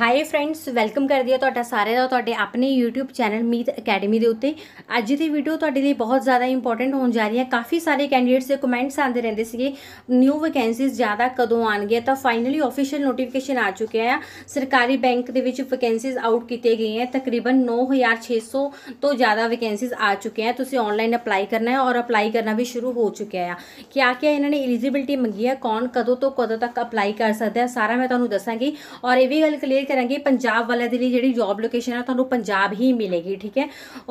high friends welcome ਕਰਦੀ ਆ ਤੁਹਾਡਾ ਸਾਰੇ ਦਾ ਤੁਹਾਡੇ ਆਪਣੇ YouTube ਚੈਨਲ ਮੀਤ ਅਕੈਡਮੀ ਦੇ ਉੱਤੇ ਅੱਜ ਦੀ ਵੀਡੀਓ ਤੁਹਾਡੇ ਲਈ ਬਹੁਤ ਜ਼ਿਆਦਾ ਇੰਪੋਰਟੈਂਟ ਹੋਣ ਜਾ ਰਹੀ ਹੈ ਕਾਫੀ ਸਾਰੇ ਕੈਂਡੀਡੇਟਸ ਦੇ ਕਮੈਂਟਸ ਆਉਂਦੇ ਰਹਿੰਦੇ ਸੀਗੇ ਨਿਊ ਵੈਕੈਂਸੀਜ਼ ਜ਼ਿਆਦਾ ਕਦੋਂ ਆਣਗੀਆਂ ਤਾਂ ਫਾਈਨਲੀ ਅਫੀਸ਼ੀਅਲ ਨੋਟੀਫਿਕੇਸ਼ਨ ਆ ਚੁੱਕਿਆ ਆ ਸਰਕਾਰੀ ਬੈਂਕ ਦੇ ਵਿੱਚ ਵੈਕੈਂਸੀਜ਼ ਆਊਟ ਕੀਤੇ ਗਏ ਆ ਤਕਰੀਬਨ 9600 ਤੋਂ ਜ਼ਿਆਦਾ ਵੈਕੈਂਸੀਜ਼ ਆ ਚੁੱਕੇ ਆ ਤੁਸੀਂ ਆਨਲਾਈਨ ਅਪਲਾਈ ਕਰਨਾ ਹੈ ਔਰ ਅਪਲਾਈ ਕਰਨਾ ਵੀ ਸ਼ੁਰੂ ਹੋ ਚੁੱਕਿਆ ਆ ਕਿ ਆ ਕੇ ਇਹਨਾਂ ਨੇ ਐਲੀਜੀਬਿਲਟੀ ਮੰਗੀ ਹੈ ਕੌਣ ਕਦੋਂ ਤੋਂ ਕਦੋਂ ਤੱਕ ਅਪਲਾਈ ਕਰ ਸਕਦਾ ਹੈ ਸਾਰਾ ਮੈਂ ਤੁਹਾਨੂੰ ਦੱਸਾਂਗੀ ਔਰ ਇਹ ਵੀ ਗੱਲ ਕਲੀਅਰ ਕਰਾਂਗੇ ਪੰਜਾਬ ਵਾਲਿਆਂ ਦੇ ਲਈ ਜਿਹੜੀ ਜੌਬ ਲੋਕੇਸ਼ਨ ਆ ਤੁਹਾਨੂੰ ਪੰਜਾਬ ਹੀ ਮਿਲੇਗੀ ਠੀਕ ਹੈ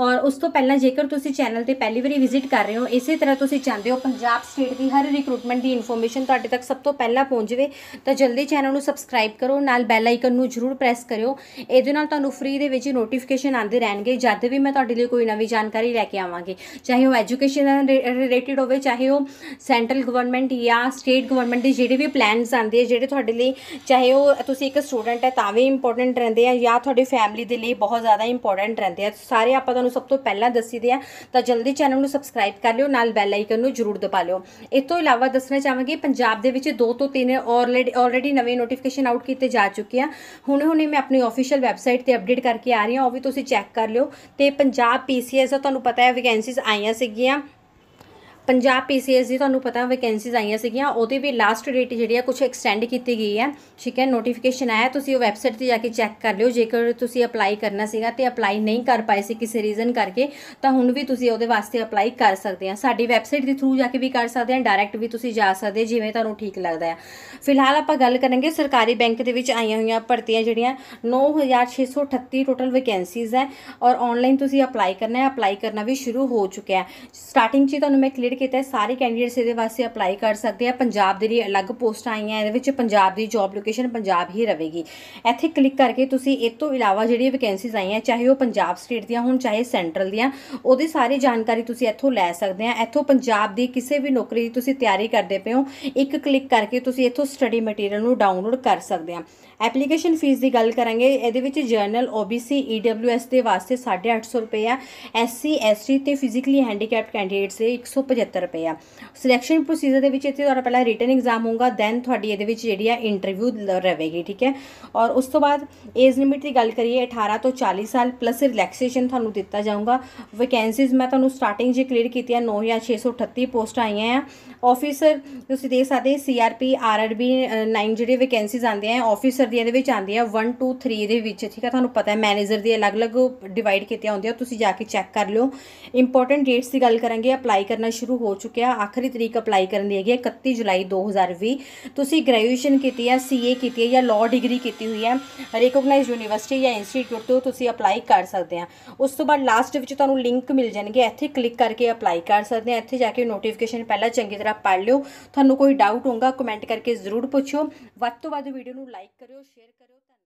ਔਰ ਉਸ ਤੋਂ ਪਹਿਲਾਂ ਜੇਕਰ ਤੁਸੀਂ ਚੈਨਲ ਤੇ ਪਹਿਲੀ ਵਾਰੀ ਵਿਜ਼ਿਟ ਕਰ ਰਹੇ ਹੋ ਇਸੇ ਤਰ੍ਹਾਂ ਤੁਸੀਂ ਚਾਹੁੰਦੇ ਹੋ ਪੰਜਾਬ ਸਟੇਟ ਦੀ ਹਰ ਰਿਕਰੂਟਮੈਂਟ ਦੀ ਇਨਫੋਰਮੇਸ਼ਨ ਤੁਹਾਡੇ ਤੱਕ ਸਭ ਤੋਂ ਪਹਿਲਾਂ ਪਹੁੰਚ ਜਾਵੇ ਤਾਂ ਜਲਦੀ ਚੈਨਲ ਨੂੰ ਸਬਸਕ੍ਰਾਈਬ ਕਰੋ ਨਾਲ ਬੈਲ ਆਈਕਨ ਨੂੰ ਜ਼ਰੂਰ ਪ੍ਰੈਸ ਕਰਿਓ ਇਹਦੇ ਨਾਲ ਤੁਹਾਨੂੰ ਫ੍ਰੀ ਦੇ ਵਿੱਚ ਨੋਟੀਫਿਕੇਸ਼ਨ ਆਉਂਦੇ ਰਹਿਣਗੇ ਜਦ ਵੀ ਮੈਂ ਤੁਹਾਡੇ ਲਈ ਕੋਈ ਨਵੀਂ ਜਾਣਕਾਰੀ ਲੈ ਕੇ ਆਵਾਂਗੀ ਚਾਹੇ ਉਹ ਐਜੂਕੇਸ਼ਨ ਨਾਲ ਰਿਲੇਟਡ ਹੋਵੇ ਚਾਹੇ ਉਹ ਸੈਂਟਰਲ ਗਵਰਨਮੈਂਟ ਜਾਂ ਸਟੇਟ ਗਵਰਨਮੈਂਟ ਦੇ ਜਿਹੜੇ ਵੀ ਪਲਾਨਸ ਆਉਂਦੇ ਆ ਜਿਹੜੇ ਤੁਹਾਡੇ ਲਈ ਚਾਹੇ ਉਹ ਤੁਸੀਂ ਇੱਕ ਸਟੂਡੈਂਟ ਹੈ ਤਾਂ ਭਾਵੇਂ ਇੰਪੋਰਟੈਂਟ ਰਹਿੰਦੇ ਆ ਜਾਂ ਤੁਹਾਡੀ ਫੈਮਿਲੀ ਦੇ ਲਈ ਬਹੁਤ ਜ਼ਿਆਦਾ ਇੰਪੋਰਟੈਂਟ ਰਹਿੰਦੇ ਆ ਸਾਰੇ ਆਪਾਂ ਤੁਹਾਨੂੰ ਸਭ ਤੋਂ ਪਹਿਲਾਂ ਦੱਸੀਦੇ ਆ ਤਾਂ ਜਲਦੀ ਚੈਨਲ ਨੂੰ ਸਬਸਕ੍ਰਾਈਬ ਕਰ ਲਿਓ ਨਾਲ ਬੈਲ ਆਈਕਨ ਨੂੰ ਜ਼ਰੂਰ ਦਬਾ ਲਿਓ ਇਸ ਤੋਂ ਇਲਾਵਾ ਦੱਸਣਾ ਚਾਹਾਂਗੇ ਪੰਜਾਬ ਦੇ ਵਿੱਚ ਦੋ ਤੋਂ ਤਿੰਨ ਆਲਰੇਡੀ ਆਲਰੇਡੀ ਨਵੇਂ ਨੋਟੀਫਿਕੇਸ਼ਨ ਆਊਟ ਕੀਤੇ ਜਾ ਚੁੱਕੇ ਆ ਹੁਣੇ ਹੁਣੇ ਮੈਂ ਆਪਣੀ ਅਫੀਸ਼ੀਅਲ ਵੈਬਸਾਈਟ ਤੇ ਅਪਡੇਟ ਕਰਕੇ ਆ ਰਹੀ ਹਾਂ ਉਹ ਵੀ ਤੁਸੀਂ ਚੈੱਕ ਕਰ ਲਿਓ ਤੇ ਪੰਜਾਬ ਪੀਸੀਐਸ ਦਾ ਤੁਹਾਨੂੰ ਪਤਾ ਹੈ ਵੈਕੈਂਸੀਜ਼ ਆਈਆਂ ਸੀਗੀਆਂ ਪੰਜਾਬ ਪੀਸੀਐਸ ਦੀ ਤੁਹਾਨੂੰ ਪਤਾ ਵੈਕੈਂਸੀਜ਼ ਆਈਆਂ ਸੀਗੀਆਂ ਉਹਦੇ ਵੀ ਲਾਸਟ ਡੇਟ ਜਿਹੜੀ ਆ ਕੁਝ ਐਕਸਟੈਂਡ ਕੀਤੀ ਗਈ ਹੈ ਠੀਕ ਹੈ ਨੋਟੀਫਿਕੇਸ਼ਨ ਆਇਆ ਤੁਸੀਂ ਉਹ ਵੈਬਸਾਈਟ ਤੇ ਜਾ ਕੇ ਚੈੱਕ ਕਰ ਲਿਓ ਜੇਕਰ ਤੁਸੀਂ ਅਪਲਾਈ ਕਰਨਾ ਸੀਗਾ ਤੇ ਅਪਲਾਈ ਨਹੀਂ ਕਰ ਪਾਏ ਸੀ ਕਿਸੇ ਰੀਜ਼ਨ ਕਰਕੇ ਤਾਂ ਹੁਣ ਵੀ ਤੁਸੀਂ ਉਹਦੇ ਵਾਸਤੇ ਅਪਲਾਈ ਕਰ ਸਕਦੇ ਆ ਸਾਡੀ ਵੈਬਸਾਈਟ ਦੇ ਥਰੂ ਜਾ ਕੇ ਵੀ ਕਰ ਸਕਦੇ ਆ ਡਾਇਰੈਕਟ ਵੀ ਤੁਸੀਂ ਜਾ ਸਕਦੇ ਜਿਵੇਂ ਤੁਹਾਨੂੰ ਠੀਕ ਲੱਗਦਾ ਆ ਫਿਲਹਾਲ ਆਪਾਂ ਗੱਲ ਕਰਾਂਗੇ ਸਰਕਾਰੀ ਬੈਂਕ ਦੇ ਵਿੱਚ ਆਈਆਂ ਹੋਈਆਂ ਭਰਤੀਆਂ ਜਿਹੜੀਆਂ 9638 ਟੋਟਲ ਵੈਕੈਂਸੀਜ਼ ਹੈ ਔਰ ਆਨਲਾਈਨ ਤੁਸੀਂ ਅਪਲਾਈ ਕਰਨਾ ਹੈ ਅਪਲਾਈ ਕਰਨਾ ਵੀ ਸ਼ੁਰੂ ਹੋ ਚੁੱਕਿਆ ਹੈ ਸਟਾਰਟਿੰਗ 'ਚ ਤੁਹਾਨੂੰ ਮੈਂ ਕਲੀਅਰ ਕੀਤਾ ਹੈ ਸਾਰੇ ਕੈਂਡੀਡੇਟਸ ਇਹਦੇ ਵਾਸਤੇ ਅਪਲਾਈ ਕਰ ਸਕਦੇ ਆ ਪੰਜਾਬ ਦੇ ਲਈ ਅਲੱਗ ਪੋਸਟਾਂ ਆਈਆਂ ਇਹਦੇ ਵਿੱਚ ਪੰਜਾਬ ਦੀ ਜੌਬ ਲੋਕੇਸ਼ਨ ਪੰਜਾਬ ਹੀ ਰਹੇਗੀ ਇੱਥੇ ਕਲਿੱਕ ਕਰਕੇ ਤੁਸੀਂ ਇਸ ਤੋਂ ਇਲਾਵਾ ਜਿਹੜੀਆਂ ਵੈਕੈਂਸੀਜ਼ ਆਈਆਂ ਚਾਹੇ ਉਹ ਪੰਜਾਬ ਸਟੇਟ ਦੀਆਂ ਹੋਣ ਚਾਹੇ ਸੈਂਟਰਲ ਦੀਆਂ ਉਹਦੀ ਸਾਰੀ ਜਾਣਕਾਰੀ ਤੁਸੀਂ ਇੱਥੋਂ ਲੈ ਸਕਦੇ ਆ ਇੱਥੋਂ ਪੰਜਾਬ ਦੀ ਕਿਸੇ ਵੀ ਨੌਕਰੀ ਦੀ ਤੁਸੀਂ ਤਿਆਰੀ ਕਰਦੇ ਪਏ ਹੋ ਇੱਕ ਕਲਿੱਕ ਕਰਕੇ ਤੁਸੀਂ ਇੱਥੋਂ ਸਟੱਡੀ ਮਟੀਰੀਅਲ ਨੂੰ ਡਾਊਨਲੋਡ ਕਰ ਸਕਦੇ ਆ ਐਪਲੀਕੇਸ਼ਨ ਫੀਸ ਦੀ ਗੱਲ ਕਰਾਂਗੇ ਇਹਦੇ ਵਿੱਚ ਜਰਨਲ OBC EWS ਦੇ ਵਾਸਤੇ 850 ਰੁਪਏ ਆ SC ST ਤੇ ਫਿਜ਼ੀਕਲੀ ਹੈਂਡੀਕੈਪਡ ਕੈਂਡੀਡੇਟਸ ਦੇ 175 75 ਰੁਪਏ ਆ ਸਿਲੈਕਸ਼ਨ ਪ੍ਰੋਸੀਜਰ ਦੇ ਵਿੱਚ ਇੱਥੇ ਤੁਹਾਡਾ ਪਹਿਲਾ ਰਿਟਨ ਐਗਜ਼ਾਮ ਹੋਊਗਾ ਦੈਨ ਤੁਹਾਡੀ ਇਹਦੇ ਵਿੱਚ ਜਿਹੜੀ ਆ ਇੰਟਰਵਿਊ ਰਹੇਗੀ ਠੀਕ ਹੈ ਔਰ ਉਸ ਤੋਂ ਬਾਅਦ ਏਜ ਲਿਮਿਟ ਦੀ ਗੱਲ ਕਰੀਏ 18 ਤੋਂ 40 ਸਾਲ ਪਲੱਸ ਰਿਲੈਕਸੇਸ਼ਨ ਤੁਹਾਨੂੰ ਦਿੱਤਾ ਜਾਊਗਾ ਵੈਕੈਂਸੀਜ਼ ਮੈਂ ਤੁਹਾਨੂੰ ਸਟਾਰਟਿੰਗ ਜੇ ਕਲੀਅਰ ਕੀਤੀਆਂ 9638 ਪੋਸਟਾਂ ਆਈਆਂ ਆ ਆਫੀਸਰ ਤੁਸੀਂ ਦੇਖ ਸਕਦੇ ਸੀਆਰਪੀ ਆਰਆਰਬੀ 9 ਜਿਹੜੇ ਵੈਕੈਂਸੀਜ਼ ਆਉਂਦੇ ਆ ਆਫੀਸਰ ਦੀਆਂ ਦੇ ਵਿੱਚ ਆ 1 2 3 ਦੇ ਵਿੱਚ ਠੀਕ ਹੈ ਤੁਹਾਨੂੰ ਪਤਾ ਹੈ ਮੈਨੇਜਰ ਦੀ ਅਲੱਗ-ਅਲੱਗ ਡਿਵਾਈਡ ਕੀਤੀਆਂ ਹੁੰਦੀਆਂ ਤੁਸੀਂ ਜਾ ਕੇ ਚੈੱਕ ਕਰ ਲਿਓ ਇੰਪੋਰਟੈਂਟ ਡੇਟਸ ਦੀ ਗੱਲ ਕਰਾਂਗੇ ਅਪਲਾਈ ਕਰਨਾ ਸ਼ੁਰੂ ਸ਼ੁਰੂ ਹੋ ਚੁੱਕਿਆ ਆਖਰੀ ਤਰੀਕ ਅਪਲਾਈ ਕਰਨ ਦੀ ਹੈਗੀ ਹੈ 31 ਜੁਲਾਈ 2020 ਤੁਸੀਂ ਗ੍ਰੈਜੂਏਸ਼ਨ ਕੀਤੀ ਹੈ ਸੀਏ ਕੀਤੀ ਹੈ ਜਾਂ ਲਾਅ ਡਿਗਰੀ ਕੀਤੀ ਹੋਈ ਹੈ ਰਿਕਗਨਾਈਜ਼ਡ ਯੂਨੀਵਰਸਿਟੀ ਜਾਂ ਇੰਸਟੀਚਿਊਟ ਤੋਂ ਤੁਸੀਂ ਅਪਲਾਈ ਕਰ ਸਕਦੇ ਆ ਉਸ ਤੋਂ ਬਾਅਦ ਲਾਸਟ ਵਿੱਚ ਤੁਹਾਨੂੰ ਲਿੰਕ ਮਿਲ ਜਾਣਗੇ ਇੱਥੇ ਕਲਿੱਕ ਕਰਕੇ ਅਪਲਾਈ ਕਰ ਸਕਦੇ ਆ ਇੱਥੇ ਜਾ ਕੇ ਨੋਟੀਫਿਕੇਸ਼ਨ ਪਹਿਲਾਂ ਚੰਗੀ ਤਰ੍ਹਾਂ ਪੜ ਲਿਓ ਤੁਹਾਨੂੰ ਕੋਈ ਡਾਊਟ ਹੋਊਗਾ ਕਮੈਂਟ ਕਰਕੇ ਜ਼ਰੂਰ ਪੁੱਛੋ ਵੱਧ ਤੋਂ ਵੱਧ ਵੀਡੀਓ ਨੂੰ ਲਾਈਕ ਕਰਿਓ ਸ਼ੇਅਰ ਕਰਿਓ